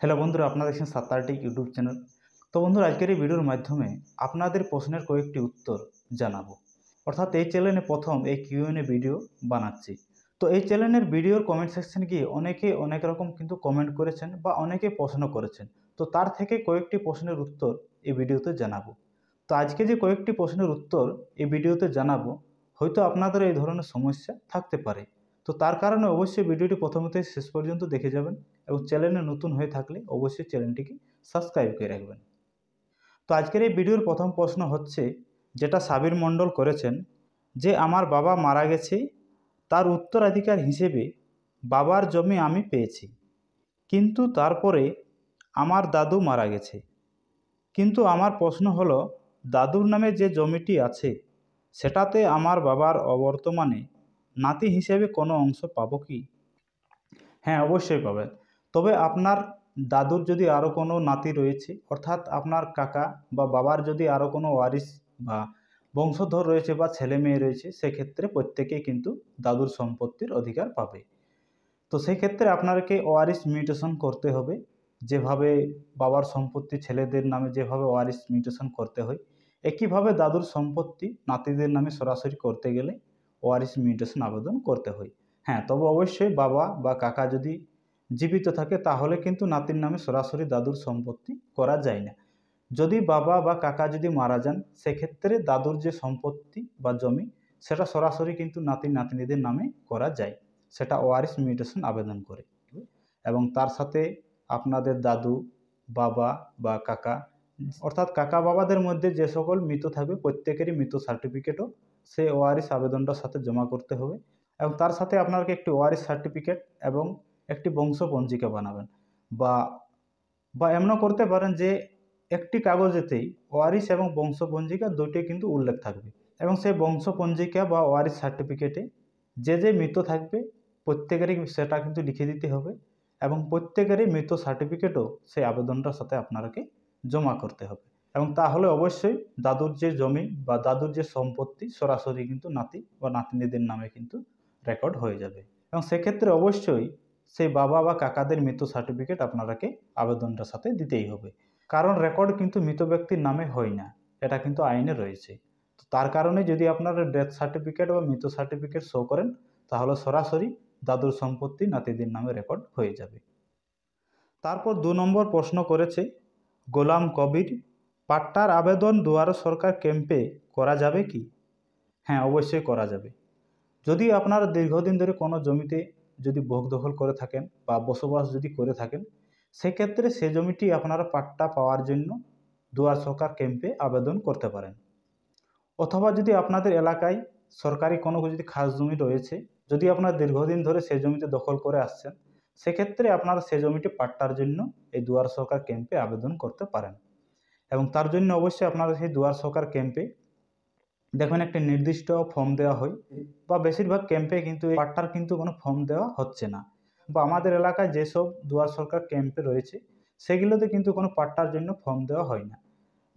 hello বন্ধুরা আপনারা দেখছেন সাতারটিক ইউটিউব চ্যানেল তো বন্ধুরা আজকের এই ভিডিওর মাধ্যমে আপনাদের প্রশ্নের কয়েকটি উত্তর জানাবো অর্থাৎ এই চ্যানেলে প্রথম এই কিউএনএ ভিডিও বানাচ্ছি তো এই চ্যানেলের ভিডিওর কমেন্ট সেকশন গিয়ে অনেকে অনেক রকম কিন্তু কমেন্ট করেছেন বা অনেকে প্রশ্ন করেছেন তো তার থেকে কয়েকটি প্রশ্নের উত্তর এই ভিডিওতে জানাবো তো আজকে যে কয়েকটি প্রশ্নের উত্তর এই ভিডিওতে জানাবো হয়তো আপনাদের এই ধরনের সমস্যা থাকতে পারে তো তার কারণে অবশ্যই ভিডিওটি প্রথমতে শেষ পর্যন্ত দেখে যাবেন এবং চ্যানেলে নতুন হয়ে থাকলে অবশ্যই চ্যানেলটিকে সাবস্ক্রাইব করে রাখবেন তো আজকের এই ভিডিওর প্রথম প্রশ্ন হচ্ছে যেটা সাবির মণ্ডল করেছেন যে আমার বাবা মারা গেছে তার উত্তরাধিকার হিসেবে বাবার জমি আমি পেয়েছি কিন্তু তারপরে আমার দাদু মারা গেছে কিন্তু আমার প্রশ্ন হল দাদুর নামে যে জমিটি আছে সেটাতে আমার বাবার অবর্তমানে নাতি হিসেবে কোনো অংশ পাবো কি হ্যাঁ অবশ্যই পাবেন তবে আপনার দাদুর যদি আরও কোনো নাতি রয়েছে অর্থাৎ আপনার কাকা বা বাবার যদি আরও কোনো ওয়ারিস বা বংশধর রয়েছে বা ছেলে মেয়ে রয়েছে সেক্ষেত্রে প্রত্যেকেই কিন্তু দাদুর সম্পত্তির অধিকার পাবে তো সেক্ষেত্রে আপনাকে ওয়ারিস মিউটেশন করতে হবে যেভাবে বাবার সম্পত্তি ছেলেদের নামে যেভাবে ওয়ারিস মিউটেশন করতে হয় একইভাবে দাদুর সম্পত্তি নাতিদের নামে সরাসরি করতে গেলে ওয়ারিস মিউটেশন আবেদন করতে হয় হ্যাঁ তবে অবশ্যই বাবা বা কাকা যদি জীবিত থাকে তাহলে কিন্তু নাতির নামে সরাসরি দাদুর সম্পত্তি করা যায় না যদি বাবা বা কাকা যদি মারা যান সেক্ষেত্রে দাদুর যে সম্পত্তি বা জমি সেটা সরাসরি কিন্তু নাতি নাতিনিদের নামে করা যায় সেটা ওয়ারিস মিউটেশন আবেদন করে এবং তার সাথে আপনাদের দাদু বাবা বা কাকা অর্থাৎ কাকা বাবাদের মধ্যে যে সকল মৃত থাকবে প্রত্যেকেরই মৃত সার্টিফিকেটও সে ওয়ারিস আবেদনটার সাথে জমা করতে হবে এবং তার সাথে আপনাকে একটি ওয়ারিস সার্টিফিকেট এবং একটি বংশপঞ্জিকা বানাবেন বা বা এমনও করতে পারেন যে একটি কাগজেতেই ওয়ারিস এবং বংশপঞ্জিকা দুটি কিন্তু উল্লেখ থাকবে এবং সেই বংশপঞ্জিকা বা ওয়ারিস সার্টিফিকেটে যে যে মৃত থাকবে প্রত্যেকেরই সেটা কিন্তু লিখে দিতে হবে এবং প্রত্যেকেরই মৃত সার্টিফিকেটও সেই আবেদনটার সাথে আপনাকে জমা করতে হবে এবং তাহলে অবশ্যই দাদুর যে জমি বা দাদুর যে সম্পত্তি সরাসরি কিন্তু নাতি বা নাতনিদের নামে কিন্তু রেকর্ড হয়ে যাবে এবং সেক্ষেত্রে অবশ্যই সেই বাবা বা কাকাদের মৃত সার্টিফিকেট আপনারাকে আবেদনটার সাথে দিতেই হবে কারণ রেকর্ড কিন্তু মৃত ব্যক্তির নামে হয় না এটা কিন্তু আইনে রয়েছে তো তার কারণে যদি আপনারা ডেথ সার্টিফিকেট বা মৃত সার্টিফিকেট শো করেন তাহলে সরাসরি দাদুর সম্পত্তি নাতিদের নামে রেকর্ড হয়ে যাবে তারপর দু নম্বর প্রশ্ন করেছে গোলাম কবির পাট্টার আবেদন দুয়ারো সরকার ক্যাম্পে করা যাবে কি হ্যাঁ অবশ্যই করা যাবে যদি আপনারা দীর্ঘদিন ধরে কোনো জমিতে যদি ভোগ দখল করে থাকেন বা বসবাস যদি করে থাকেন সেক্ষেত্রে সে জমিটি আপনারা পাট্টা পাওয়ার জন্য দুয়ার সরকার ক্যাম্পে আবেদন করতে পারেন অথবা যদি আপনাদের এলাকায় সরকারি কোনো যদি খাস জমি রয়েছে যদি আপনারা দীর্ঘদিন ধরে সে জমিতে দখল করে আসছেন সেক্ষেত্রে আপনারা সে জমিটি পাট্টার জন্য এই দুয়ার সরকার ক্যাম্পে আবেদন করতে পারেন এবং তার জন্য অবশ্যই আপনারা সেই দুয়ার সরকার ক্যাম্পে দেখুন একটা নির্দিষ্ট ফর্ম দেওয়া হয় বা বেশিরভাগ ক্যাম্পে কিন্তু এই পার্টটার কিন্তু কোনো ফর্ম দেওয়া হচ্ছে না বা আমাদের এলাকায় যেসব দুয়ার সরকার ক্যাম্পে রয়েছে সেগুলোতে কিন্তু কোনো পাট্টার জন্য ফর্ম দেওয়া হয় না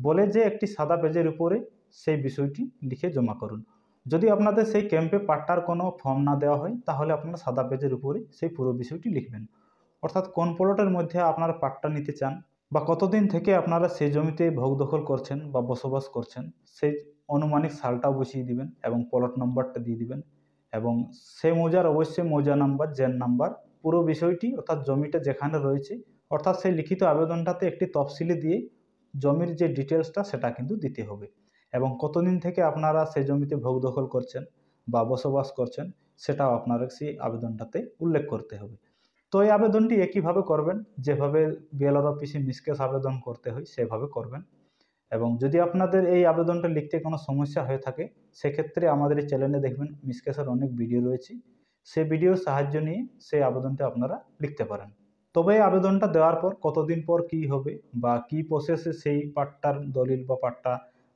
বলে যে একটি সাদা পেজের উপরে সেই বিষয়টি লিখে জমা করুন যদি আপনাদের সেই ক্যাম্পে পাট্টার কোনো ফর্ম না দেওয়া হয় তাহলে আপনারা সাদা পেজের উপরে সেই পুরো বিষয়টি লিখবেন অর্থাৎ কোন প্লটের মধ্যে আপনারা পাট্টা নিতে চান বা কতদিন থেকে আপনারা সেই জমিতে ভোগ দখল করছেন বা বসবাস করছেন সেই অনুমানিক সালটা বসিয়ে দিবেন এবং প্লট নম্বরটা দিয়ে দিবেন এবং সে মোজার অবশ্যই মোজা নাম্বার জেন নাম্বার পুরো বিষয়টি অর্থাৎ জমিটা যেখানে রয়েছে অর্থাৎ সেই লিখিত আবেদনটাতে একটি তফসিলি দিয়ে জমির যে ডিটেলসটা সেটা কিন্তু দিতে হবে এবং কতদিন থেকে আপনারা সেই জমিতে ভোগ দখল করছেন বা বসবাস করছেন সেটাও আপনারা সেই আবেদনটাতে উল্লেখ করতে হবে তো এই আবেদনটি একইভাবে করবেন যেভাবে বিএলআর অফিসে মিসকেস আবেদন করতে হয় সেভাবে করবেন এবং যদি আপনাদের এই আবেদনটা লিখতে কোনো সমস্যা হয়ে থাকে সেক্ষেত্রে আমাদের এই চ্যানেলে দেখবেন মিসকেসার অনেক ভিডিও রয়েছে সেই ভিডিওর সাহায্য নিয়ে সেই আবেদনটা আপনারা লিখতে পারেন তবে এই আবেদনটা দেওয়ার পর কতদিন পর কি হবে বা কি প্রসেসে সেই পাঠটার দলিল বা পাট্টা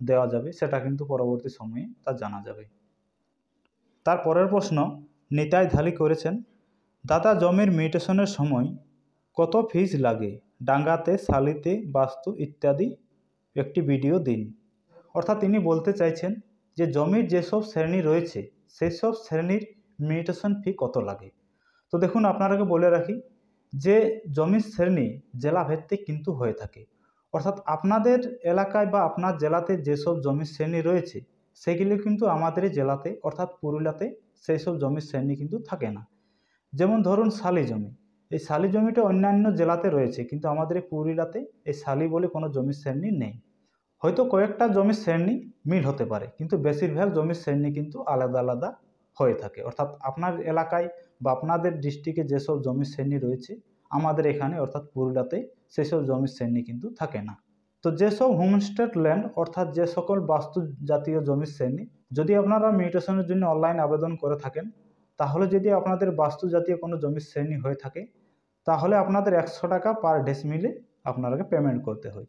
দেওয়া যাবে সেটা কিন্তু পরবর্তী সময়ে তা জানা যাবে তার পরের প্রশ্ন নিতাই ধালি করেছেন দাদা জমির মিউটেশনের সময় কত ফিজ লাগে ডাঙ্গাতে শালিতে বাস্তু ইত্যাদি একটি ভিডিও দিন অর্থাৎ তিনি বলতে চাইছেন যে জমির যেসব শ্রেণী রয়েছে সেই সব শ্রেণীর মিউটেশন ফি কত লাগে তো দেখুন আপনারাকে বলে রাখি যে জমির শ্রেণী জেলাভিত্তিক কিন্তু হয়ে থাকে অর্থাৎ আপনাদের এলাকায় বা আপনার জেলাতে যেসব জমির শ্রেণী রয়েছে সেগুলি কিন্তু আমাদের জেলাতে অর্থাৎ পুরুলিয়াতে সেই সব জমির শ্রেণী কিন্তু থাকে না যেমন ধরুন শালি জমি এই শালি জমিটা অন্যান্য জেলাতে রয়েছে কিন্তু আমাদের এই পুরুলিয়াতে এই শালি বলে কোনো জমির শ্রেণী নেই হয়তো কয়েকটা জমির শ্রেণী মিল হতে পারে কিন্তু বেশিরভাগ জমির শ্রেণী কিন্তু আলাদা আলাদা হয়ে থাকে অর্থাৎ আপনার এলাকায় বা আপনাদের ডিস্ট্রিক্টে যেসব জমির শ্রেণী রয়েছে আমাদের এখানে অর্থাৎ পুরুলিয়াতে সেসব জমির শ্রেণী কিন্তু থাকে না তো যেসব হোমস্টেড ল্যান্ড অর্থাৎ যে সকল বাস্তু জাতীয় জমির শ্রেণী যদি আপনারা মিউটেশনের জন্য অনলাইন আবেদন করে থাকেন তাহলে যদি আপনাদের বাস্তু জাতীয় কোনো জমির শ্রেণী হয়ে থাকে তাহলে আপনাদের একশো টাকা পার ডেসমিলে আপনারাকে পেমেন্ট করতে হয়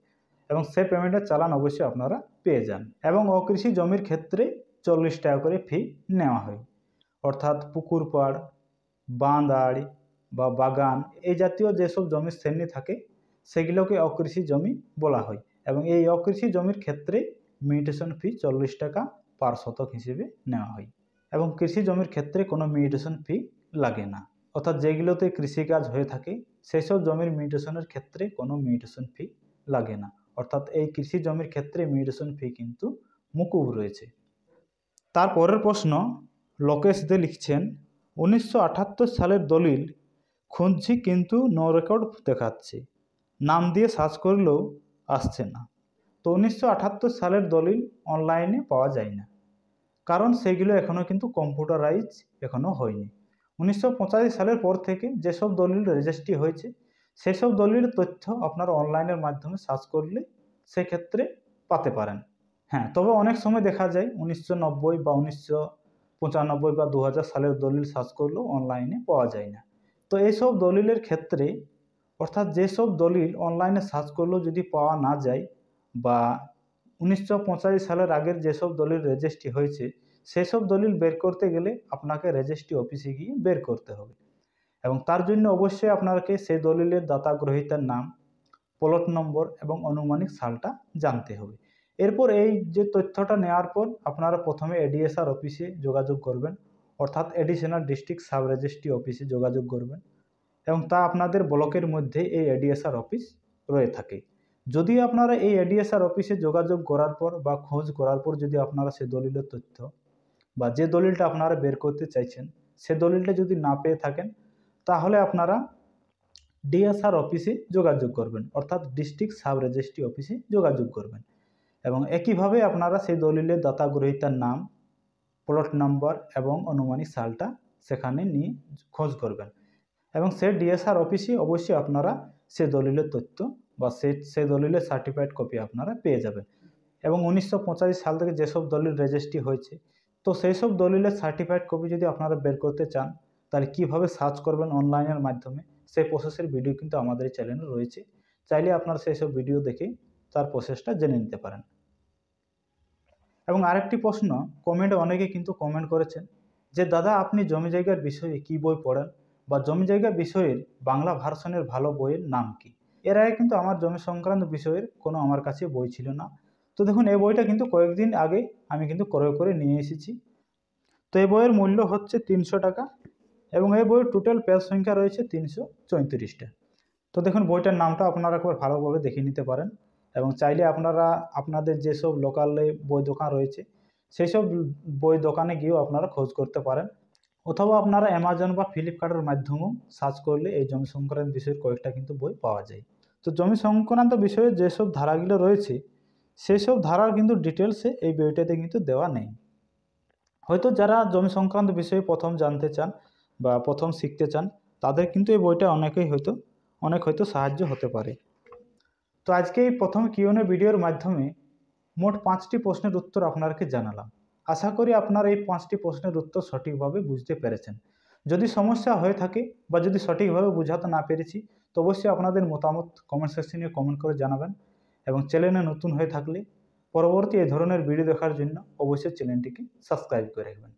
এবং সে পেমেন্টের চালান অবশ্যই আপনারা পেয়ে যান এবং অকৃষি জমির ক্ষেত্রে চল্লিশ টাকা করে ফি নেওয়া হয় অর্থাৎ পুকুর পাড় বাঁধাড়ি বা বাগান এই জাতীয় যেসব জমির শ্রেণী থাকে সেগুলোকে অকৃষি জমি বলা হয় এবং এই অকৃষি জমির ক্ষেত্রে মিউটেশন ফি চল্লিশ টাকা পার শতক হিসেবে নেওয়া হয় এবং কৃষি জমির ক্ষেত্রে কোনো মিউটেশন ফি লাগে না অর্থাৎ যেগুলোতে কৃষিকাজ হয়ে থাকে সেই সব জমির মিউটেশনের ক্ষেত্রে কোনো মিউটেশন ফি লাগে না অর্থাৎ এই কৃষি জমির ক্ষেত্রে মিউটেশন ফি কিন্তু মুকুব রয়েছে তারপরের প্রশ্ন লোকেশ দে লিখছেন উনিশশো সালের দলিল খুঁজছি কিন্তু নো রেকর্ড দেখাচ্ছে নাম দিয়ে সার্চ করলেও আসছে না তো উনিশশো সালের দলিল অনলাইনে পাওয়া যায় না কারণ সেগুলো এখনও কিন্তু কম্পিউটারাইজ এখনও হয়নি উনিশশো সালের পর থেকে যেসব দলিল রেজিস্ট্রি হয়েছে সেসব দলিল তথ্য আপনারা অনলাইনের মাধ্যমে সার্চ করলে সেক্ষেত্রে পাতে পারেন হ্যাঁ তবে অনেক সময় দেখা যায় উনিশশো বা উনিশশো পঁচানব্বই বা দু সালের দলিল সার্চ করলেও অনলাইনে পাওয়া যায় না তো এইসব দলিলের ক্ষেত্রে অর্থাৎ যেসব দলিল অনলাইনে সার্চ করলেও যদি পাওয়া না যায় বা উনিশশো সালের আগের যেসব দলিল রেজিস্ট্রি হয়েছে সেসব দলিল বের করতে গেলে আপনাকে রেজিস্ট্রি অফিসে গিয়ে বের করতে হবে এবং তার জন্য অবশ্যই আপনাকে সেই দলিলের দাতা গ্রহিতার নাম প্লট নম্বর এবং আনুমানিক সালটা জানতে হবে এরপর এই যে তথ্যটা নেওয়ার পর আপনারা প্রথমে এডিএসআর অফিসে যোগাযোগ করবেন অর্থাৎ এডিশনাল ডিস্ট্রিক্ট সাব রেজিস্ট্রি অফিসে যোগাযোগ করবেন এবং তা আপনাদের ব্লকের মধ্যে এই এডিএসআর অফিস রয়ে থাকে যদি আপনারা এই এডিএসআর অফিসে যোগাযোগ করার পর বা খোঁজ করার পর যদি আপনারা সে দলিলের তথ্য বা যে দলিলটা আপনারা বের করতে চাইছেন সে দলিলটা যদি না পেয়ে থাকেন তাহলে আপনারা ডিএসআর অফিসে যোগাযোগ করবেন অর্থাৎ ডিস্ট্রিক্ট সাব রেজিস্ট্রি অফিসে যোগাযোগ করবেন এবং একইভাবে আপনারা সেই দলিলের দাতা গ্রহিতার নাম প্লট নম্বর এবং অনুমানিক সালটা সেখানে নিয়ে খোঁজ করবেন এবং সে ডিএসআর অফিসে অবশ্যই আপনারা সে দলিলের তথ্য বা সে সে দলিলের সার্টিফাইড কপি আপনারা পেয়ে যাবেন এবং উনিশশো সাল থেকে যেসব দলিল রেজিস্ট্রি হয়েছে তো সেই সব দলিলের সার্টিফাইড কপি যদি আপনারা বের করতে চান তাহলে কিভাবে সার্চ করবেন অনলাইনের মাধ্যমে সেই প্রসেসের ভিডিও কিন্তু আমাদের এই চ্যানেলে রয়েছে চাইলে আপনারা সেই সব ভিডিও দেখে তার প্রসেসটা জেনে নিতে পারেন এবং আরেকটি প্রশ্ন কমেন্টে অনেকে কিন্তু কমেন্ট করেছেন যে দাদা আপনি জমি জায়গার বিষয়ে কি বই পড়েন বা জমি জায়গা বিষয়ের বাংলা ভার্সনের ভালো বইয়ের নাম কি এর আগে কিন্তু আমার জমি সংক্রান্ত বিষয়ের কোনো আমার কাছে বই ছিল না তো দেখুন এই বইটা কিন্তু কয়েকদিন আগে আমি কিন্তু ক্রয় করে নিয়ে এসেছি তো এই বইয়ের মূল্য হচ্ছে তিনশো টাকা এবং এই বইয়ের টোটাল পেজ সংখ্যা রয়েছে তিনশো চৈত্রিশটা তো দেখুন বইটার নামটা আপনারা একবার ভালোভাবে দেখে নিতে পারেন এবং চাইলে আপনারা আপনাদের যেসব লোকালে বই দোকান রয়েছে সেই সব বই দোকানে গিয়েও আপনারা খোঁজ করতে পারেন অথবা আপনারা অ্যামাজন বা ফ্লিপকার্টের মাধ্যমেও সার্চ করলে এই জমি সংক্রান্ত বিষয়ের কয়েকটা কিন্তু বই পাওয়া যায় তো জমি সংক্রান্ত বিষয়ে যেসব ধারাগুলো রয়েছে সেই সব ধারার কিন্তু ডিটেলসে এই বইটাতে কিন্তু দেওয়া নেই হয়তো যারা জমি সংক্রান্ত বিষয়ে প্রথম জানতে চান বা প্রথম শিখতে চান তাদের কিন্তু এই বইটা অনেকেই হয়তো অনেক হয়তো সাহায্য হতে পারে তো আজকে এই প্রথম কিউনে ভিডিওর মাধ্যমে মোট পাঁচটি প্রশ্নের উত্তর আপনাকে জানালাম আশা করি আপনার এই পাঁচটি প্রশ্নের উত্তর সঠিকভাবে বুঝতে পেরেছেন যদি সমস্যা হয়ে থাকে বা যদি সঠিকভাবে বোঝাতে না পেরেছি তো অবশ্যই আপনাদের মতামত কমেন্ট সেকশনে কমেন্ট করে জানাবেন এবং চ্যানেলে নতুন হয়ে থাকলে পরবর্তী এ ধরনের ভিডিও দেখার জন্য অবশ্যই চ্যানেলটিকে সাবস্ক্রাইব করে রাখবেন